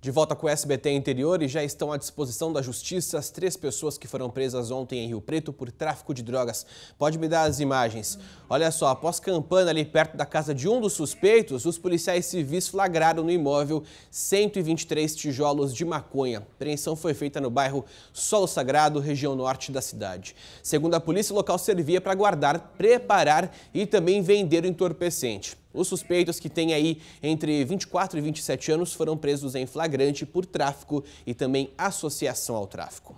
De volta com o SBT Interior e já estão à disposição da Justiça as três pessoas que foram presas ontem em Rio Preto por tráfico de drogas. Pode me dar as imagens. Olha só, após campana ali perto da casa de um dos suspeitos, os policiais civis flagraram no imóvel 123 tijolos de maconha. A apreensão foi feita no bairro Solo Sagrado, região norte da cidade. Segundo a polícia, o local servia para guardar, preparar e também vender o entorpecente. Os suspeitos, que têm aí entre 24 e 27 anos, foram presos em flagrante por tráfico e também associação ao tráfico.